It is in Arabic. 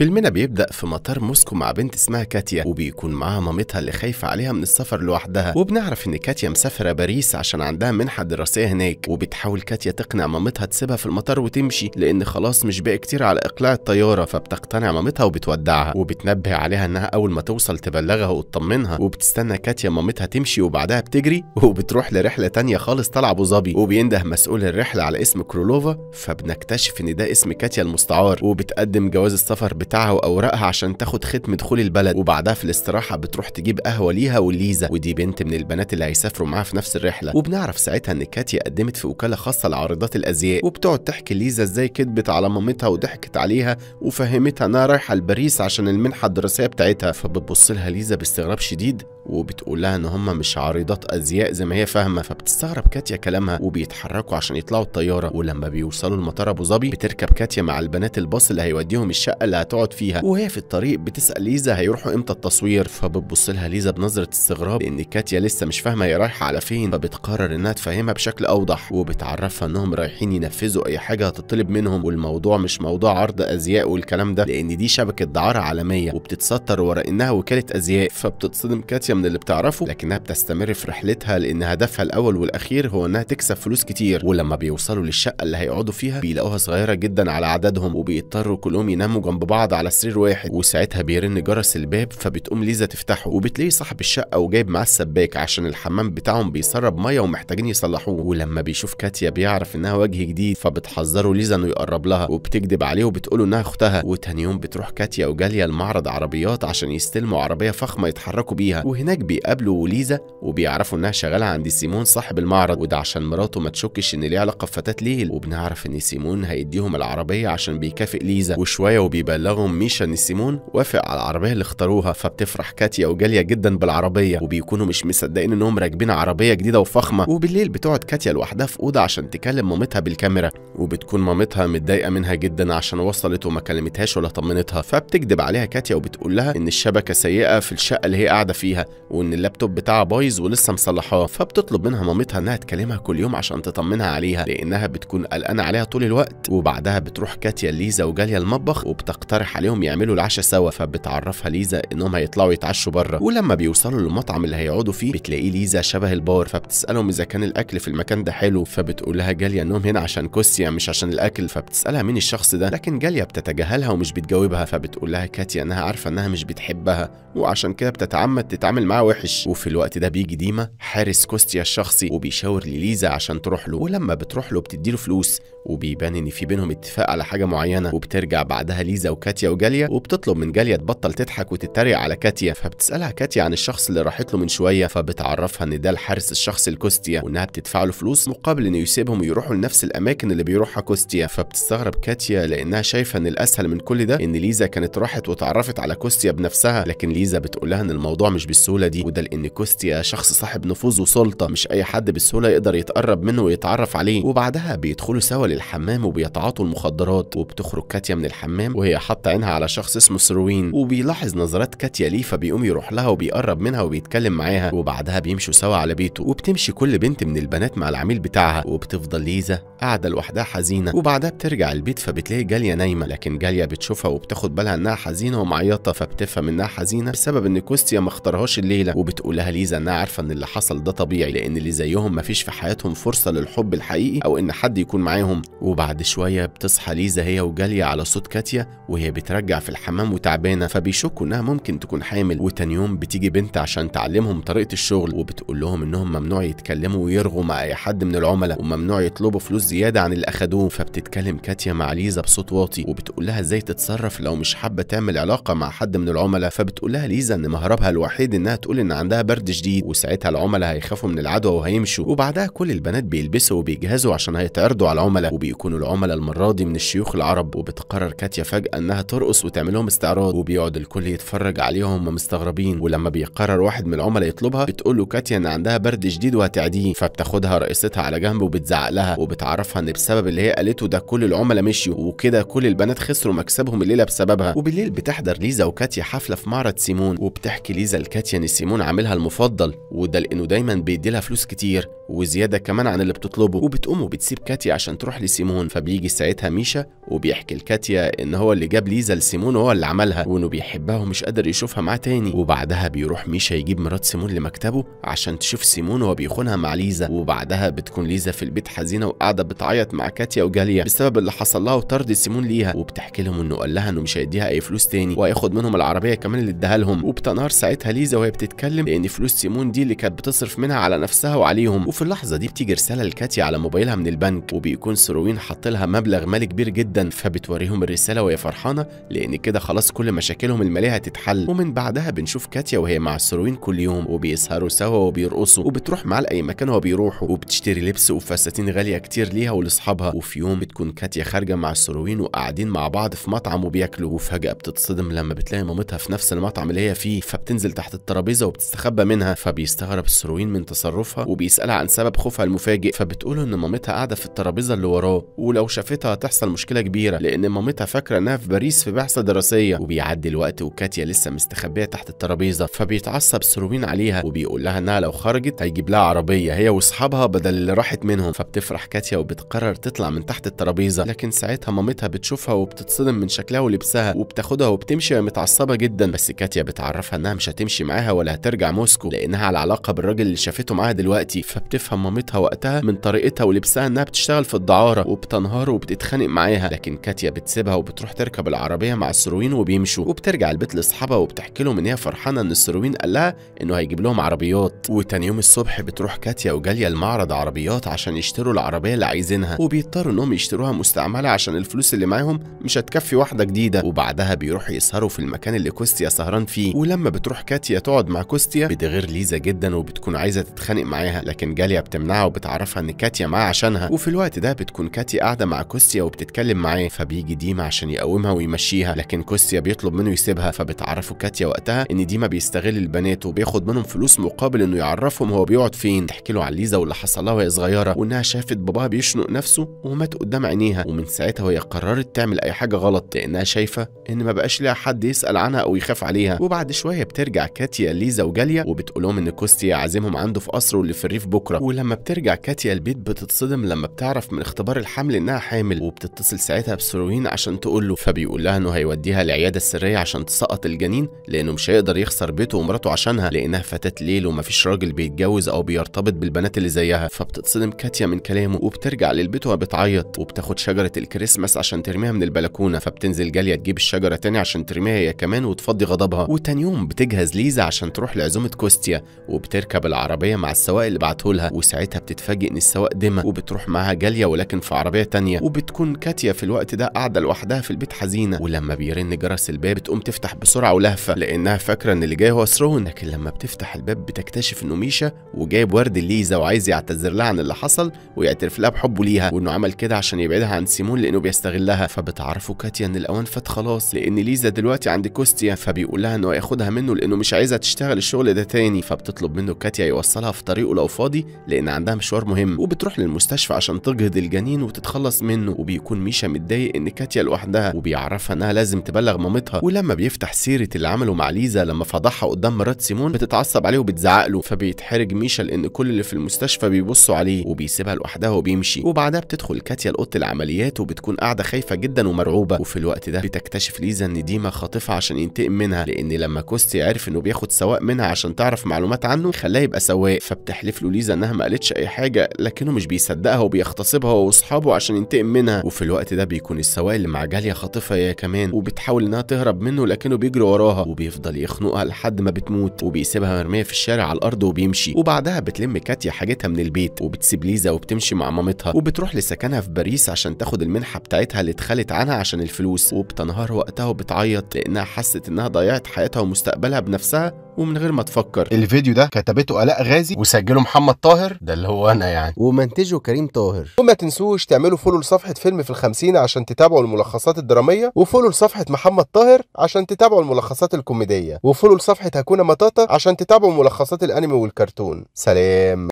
فيلمنا بيبدأ في مطار موسكو مع بنت اسمها كاتيا وبيكون معاها مامتها اللي خايفة عليها من السفر لوحدها وبنعرف إن كاتيا مسافرة باريس عشان عندها منحة دراسية هناك وبتحاول كاتيا تقنع مامتها تسيبها في المطار وتمشي لأن خلاص مش باقي كتير على إقلاع الطيارة فبتقتنع مامتها وبتودعها وبتنبه عليها إنها أول ما توصل تبلغها وتطمنها وبتستنى كاتيا مامتها تمشي وبعدها بتجري وبتروح لرحلة تانية خالص طالعة أبو ظبي وبينده مسؤول الرحلة على اسم كرولوفا فبنكتشف إن ده اسم كاتيا المستعار وبتقدم جواز السفر بتاعها واوراقها عشان تاخد ختم دخول البلد وبعدها في الاستراحه بتروح تجيب قهوه ليها وليزا ودي بنت من البنات اللي هيسافروا معاها في نفس الرحله وبنعرف ساعتها ان كاتيا قدمت في وكاله خاصه لعارضات الازياء وبتقعد تحكي ليزا ازاي كدبت على مامتها وضحكت عليها وفهمتها انها رايحه لباريس عشان المنحه الدراسيه بتاعتها فبتبص لها ليزا باستغراب شديد وبتقول لها ان هم مش عارضات ازياء زي ما هي فاهمه فبتستغرب كاتيا كلامها وبيتحركوا عشان يطلعوا الطياره ولما بيوصلوا المطار ابو ظبي بتركب كاتيا مع البنات الباص اللي هيوديهم الشقه اللي هتقعد فيها وهي في الطريق بتسال ليزا هيروحوا امتى التصوير فبتبص لها ليزا بنظره استغراب لان كاتيا لسه مش فاهمه هي رايحه على فين فبتقرر انها تفهمها بشكل اوضح وبتعرفها انهم رايحين ينفذوا اي حاجه هتطلب منهم والموضوع مش موضوع عرض ازياء والكلام ده لان دي شبكه دعاره عالميه وبتتستر ورا انها وكاله ازياء فبتتصدم كاتيا روسيا من اللي بتعرفه لكنها بتستمر في رحلتها لان هدفها الاول والاخير هو انها تكسب فلوس كتير ولما بيوصلوا للشقه اللي هيقعدوا فيها بيلاقوها صغيره جدا على عددهم وبيضطروا كلهم يناموا جنب بعض على سرير واحد وساعتها بيرن جرس الباب فبتقوم ليزا تفتحه وبتلاقي صاحب الشقه وجايب معاه السباك عشان الحمام بتاعهم بيسرب ميه ومحتاجين يصلحوه ولما بيشوف كاتيا بيعرف انها وجه جديد فبتحذره ليزا انه يقرب لها وبتكذب عليه وبتقوله انها اختها وتاني يوم بتروح كاتيا وجاليا لمعرض عربيات عشان يستلموا عربيه فخمه يتحركوا بيها وهي هناك بيقابلوا ليزا وبيعرفوا انها شغاله عند سيمون صاحب المعرض وده عشان مراته ما تشكش ان ليه علاقه بفتاه ليل وبنعرف ان سيمون هيديهم العربيه عشان بيكافئ ليزا وشويه وبيبلغهم ميشا ان سيمون وافق على العربيه اللي اختاروها فبتفرح كاتيا وجاليا جدا بالعربيه وبيكونوا مش مصدقين انهم راكبين عربيه جديده وفخمه وبالليل بتقعد كاتيا لوحدها في اوضه عشان تكلم مامتها بالكاميرا وبتكون مامتها متضايقه منها جدا عشان وصلت وما كلمتهاش ولا طمنتها فبتكذب عليها كاتيا وبتقول لها ان الشبكه سيئه في الشقه اللي هي قاعده فيها وان اللابتوب بتاعها بايظ ولسه مصلحاه فبتطلب منها مامتها انها تكلمها كل يوم عشان تطمنها عليها لانها بتكون قلقانه عليها طول الوقت وبعدها بتروح كاتيا ليزا وجاليا المطبخ وبتقترح عليهم يعملوا العشاء سوا فبتعرفها ليزا انهم هيطلعوا يتعشوا بره ولما بيوصلوا للمطعم اللي هيقعدوا فيه بتلاقيه ليزا شبه البار فبتسالهم اذا كان الاكل في المكان ده حلو فبتقول لها جاليا انهم هنا عشان كوسيا مش عشان الاكل فبتسالها مين الشخص ده لكن جاليا بتتجاهلها ومش بتجاوبها فبتقول لها كاتيا انها عارفه انها مش بتحبها وعشان كده بتتعمد تتعامل بيتعامل معاه وحش وفي الوقت ده بيجي ديما حارس كوستيا الشخصي وبيشاور لليزا عشان تروح له ولما بتروح له بتديله فلوس وبيبان ان في بينهم اتفاق على حاجه معينه وبترجع بعدها ليزا وكاتيا وجاليا وبتطلب من جاليا تبطل تضحك وتتريق على كاتيا فبتسالها كاتيا عن الشخص اللي راحت له من شويه فبتعرفها ان ده الحارس الشخصي الكوستيا وانها بتدفع له فلوس مقابل انه يسيبهم ويروحوا لنفس الاماكن اللي بيروحها كوستيا فبتستغرب كاتيا لانها شايفه ان الاسهل من كل ده ان ليزا كانت راحت وتعرفت على كوستيا بنفسها لكن ليزا بتقولها ان الموضوع مش بالسهوله دي وده لان كوستيا شخص صاحب نفوذ وسلطه مش اي حد بالسهوله يقدر يتقرب منه ويتعرف عليه وبعدها بيدخلوا سوا للحمام وبيتعاطوا المخدرات وبتخرج كاتيا من الحمام وهي حاطه عينها على شخص اسمه سروين وبيلاحظ نظرات كاتيا ليه فبيقوم يروح لها وبيقرب منها وبيتكلم معاها وبعدها بيمشوا سوا على بيته وبتمشي كل بنت من البنات مع العميل بتاعها وبتفضل ليزا قاعده لوحدها حزينه وبعدها بترجع البيت فبتلاقي جاليه نايمه لكن جاليه بتشوفها وبتاخد بالها انها حزينه ومعيطه فبتفهم انها حزينه بسبب ان كوستيا ما اختارهاش الليله وبتقول لها ليزا انها عارفه ان اللي حصل ده طبيعي لان اللي زيهم مفيش في حياتهم فرصه للحب الحقيقي او ان حد يكون معاهم وبعد شوية بتصحى ليزا هي وجالية على صوت كاتيا وهي بترجع في الحمام وتعبانة فبيشكوا إنها ممكن تكون حامل وتاني يوم بتيجي بنت عشان تعلمهم طريقة الشغل وبتقول لهم إنهم ممنوع يتكلموا ويرغوا مع أي حد من العملاء وممنوع يطلبوا فلوس زيادة عن اللي أخدوه فبتتكلم كاتيا مع ليزا بصوت واطي وبتقول لها إزاي تتصرف لو مش حابة تعمل علاقة مع حد من العملاء فبتقول لها ليزا إن مهربها الوحيد إنها تقول إن عندها برد شديد وساعتها العملاء هيخافوا من العدوى وهيمشوا وبعدها كل البنات بيلبسوا وبيجهزوا عشان هيتعرضوا على العملاء وبيكونوا العملاء المرة دي من الشيوخ العرب وبتقرر كاتيا فجأة إنها ترقص وتعمل لهم استعراض وبيقعد الكل يتفرج عليهم مستغربين ولما بيقرر واحد من العملاء يطلبها بتقول له كاتيا إن عندها برد شديد وهتعديه فبتاخدها رئيستها على جنب وبتزعق لها وبتعرفها إن بسبب اللي هي قالته ده كل العملاء مشيوا وكده كل البنات خسروا مكسبهم الليلة بسببها وبالليل بتحضر ليزا وكاتيا حفلة في معرض سيمون وبتحكي ليزا لكاتيا إن سيمون عاملها المفضل وده لأنه دايما بيدي لها فلوس كتير وزيادة كمان عن اللي بتطلبه وبتقوم وبتسيب كاتيا عشان تروح لسيمون فبيجي ساعتها ميشا وبيحكي لكاتيا ان هو اللي جاب ليزا لسيمون وهو اللي عملها وانه بيحبها ومش قادر يشوفها معاه تاني وبعدها بيروح ميشا يجيب مرات سيمون لمكتبه عشان تشوف سيمون وهو بيخونها مع ليزا وبعدها بتكون ليزا في البيت حزينه وقاعده بتعيط مع كاتيا وجاليا بسبب اللي حصل لها وطرد سيمون ليها وبتحكي لهم انه قال لها انه مش هيديها اي فلوس تاني وهياخد منهم العربيه كمان اللي اداها لهم وبتنهار ساعتها ليزا وهي بتتكلم لان فلوس سيمون دي اللي كانت بتصرف منها على نفسها وعليهم وفي اللحظه دي بتيجي رساله لكاتيا على موبايلها من البنك وبيكون المصرويين حط لها مبلغ مالي كبير جدا فبتوريهم الرساله وهي فرحانه لان كده خلاص كل مشاكلهم الماليه هتتحل ومن بعدها بنشوف كاتيا وهي مع السروين كل يوم وبيسهروا سوا وبيرقصوا وبتروح معاه لاي مكان هو بيروحه وبتشتري لبس وفساتين غاليه كتير ليها ولاصحابها وفي يوم بتكون كاتيا خارجه مع السروين وقاعدين مع بعض في مطعم وبياكلوا وفجاه بتتصدم لما بتلاقي مامتها في نفس المطعم اللي هي فيه فبتنزل تحت الترابيزه وبتستخبى منها فبيستغرب السروين من تصرفها وبيسالها عن سبب خوفها المفاجئ فبتقوله ان مامتها قاعده في الترابيزه اللي وراه ولو شافتها هتحصل مشكله كبيره لان مامتها فاكره انها في باريس في بعثه دراسيه وبيعدي الوقت وكاتيا لسه مستخبيه تحت الترابيزه فبيتعصب سروين عليها وبيقول لها انها لو خرجت هيجيب لها عربيه هي واصحابها بدل اللي راحت منهم فبتفرح كاتيا وبتقرر تطلع من تحت الترابيزه لكن ساعتها مامتها بتشوفها وبتتصدم من شكلها ولبسها وبتاخدها وبتمشي متعصبه جدا بس كاتيا بتعرفها انها مش هتمشي معاها ولا هترجع موسكو لانها على علاقه بالراجل اللي شافته معاها دلوقتي فبتفهم مامتها وقتها من طريقتها ولبسها انها بتشتغل في الدعاره الحارة وبتنهار وبتتخانق معاها لكن كاتيا بتسيبها وبتروح تركب العربية مع السروين وبيمشوا وبترجع البيت لاصحابها وبتحكي لهم ان هي فرحانة ان السروين قال لها انه هيجيب لهم عربيات وتاني يوم الصبح بتروح كاتيا وجاليا المعرض عربيات عشان يشتروا العربية اللي عايزينها وبيضطروا انهم يشتروها مستعملة عشان الفلوس اللي معاهم مش هتكفي واحدة جديدة وبعدها بيروحوا يسهروا في المكان اللي كوستيا سهران فيه ولما بتروح كاتيا تقعد مع كوستيا بتغير ليزا جدا وبتكون عايزة تتخانق معاها لكن جاليا بتمنعها وبتعرفها ان كاتيا معاها عشانها وفي الوقت ده بتكون بتكون كاتي قاعده مع كوستيا وبتتكلم معاه فبيجي ديما عشان يقومها ويمشيها لكن كوستيا بيطلب منه يسيبها فبتعرفه كاتيا وقتها ان ديما بيستغل البنات وبياخد منهم فلوس مقابل انه يعرفهم هو بيقعد فين تحكي له عن ليزا واللي حصل لها وهي صغيره وانها شافت باباها بيشنق نفسه ومات قدام عينيها ومن ساعتها وهي قررت تعمل اي حاجه غلط لانها شايفه ان ما بقاش ليها حد يسال عنها او يخاف عليها وبعد شويه بترجع كاتيا ليزا وجاليا وبتقول لهم ان كوستيا عازمهم عنده في قصره اللي في الريف بكره ولما بترجع كاتيا البيت بتتصدم لما بتعرف من اختلاف اختبار الحمل انها حامل وبتتصل ساعتها بسروين عشان تقول له فبيقول لها انه هيوديها العياده السريه عشان تسقط الجنين لانه مش هيقدر يخسر بيته ومراته عشانها لانها فتاه ليل ومفيش راجل بيتجوز او بيرتبط بالبنات اللي زيها فبتتصدم كاتيا من كلامه وبترجع للبيت وهي بتعيط وبتاخد شجره الكريسماس عشان ترميها من البلكونه فبتنزل جاليه تجيب الشجره تاني عشان ترميها هي كمان وتفضي غضبها وتاني يوم بتجهز ليزا عشان تروح لعزومه كوستيا وبتركب العربيه مع السواق اللي بعته لها وساعتها بتتفاجئ ان السواق دمى وبتروح معاها جاليه ولكن ساكن في عربيه تانية وبتكون كاتيا في الوقت ده قاعده لوحدها في البيت حزينه ولما بيرن جرس الباب بتقوم تفتح بسرعه ولهفه لانها فاكره ان اللي جاي هو سرون لكن لما بتفتح الباب بتكتشف انه ميشا وجايب ورد ليزا وعايز يعتذر لها عن اللي حصل ويعترف لها بحبه ليها وانه عمل كده عشان يبعدها عن سيمون لانه بيستغلها فبتعرفه كاتيا ان الاوان فات خلاص لان ليزا دلوقتي عند كوستيا فبيقول لها انه هياخدها منه لانه مش عايزه تشتغل الشغل ده تاني فبتطلب منه كاتيا يوصلها في طريقه لو فاضي لان عندها مشوار مهم وبتروح للمستشفى عشان تجهض الجنين الجنين وتتخلص منه وبيكون ميشا متضايق ان كاتيا لوحدها وبيعرفها انها لازم تبلغ مامتها ولما بيفتح سيره اللي عمله مع ليزا لما فضحها قدام مرات سيمون بتتعصب عليه وبتزعق له فبيتحرج ميشا لان كل اللي في المستشفى بيبصوا عليه وبيسيبها لوحدها وبيمشي وبعدها بتدخل كاتيا لاوضه العمليات وبتكون قاعده خايفه جدا ومرعوبه وفي الوقت ده بتكتشف ليزا ان ديما خاطفها عشان ينتقم منها لان لما كوستي عرف انه بياخد سواق منها عشان تعرف معلومات عنه خلاه يبقى سواق فبتحلف له ليزا انها ما قالتش اي حاجه لكنه مش بيصدقها وبيغتصبها واصحابه عشان ينتقم منها وفي الوقت ده بيكون السواق اللي مع جاليه خاطفها هي كمان وبتحاول انها تهرب منه لكنه بيجري وراها وبيفضل يخنقها لحد ما بتموت وبيسيبها مرميه في الشارع على الارض وبيمشي وبعدها بتلم كاتيا حاجتها من البيت وبتسيب ليزا وبتمشي مع مامتها وبتروح لسكنها في باريس عشان تاخد المنحه بتاعتها اللي اتخلت عنها عشان الفلوس وبتنهار وقتها وبتعيط لانها حست انها ضيعت حياتها ومستقبلها بنفسها ومن غير ما تفكر الفيديو ده كتبته الاء غازي وسجله محمد طاهر ده اللي هو انا يعني ومنتجه كريم طاهر وما تنسوش تعملوا فولو لصفحه فيلم في الخمسين عشان تتابعوا الملخصات الدراميه وفولو لصفحه محمد طاهر عشان تتابعوا الملخصات الكوميديه وفولو لصفحه هكونا مطاطا عشان تتابعوا ملخصات الانمي والكرتون سلام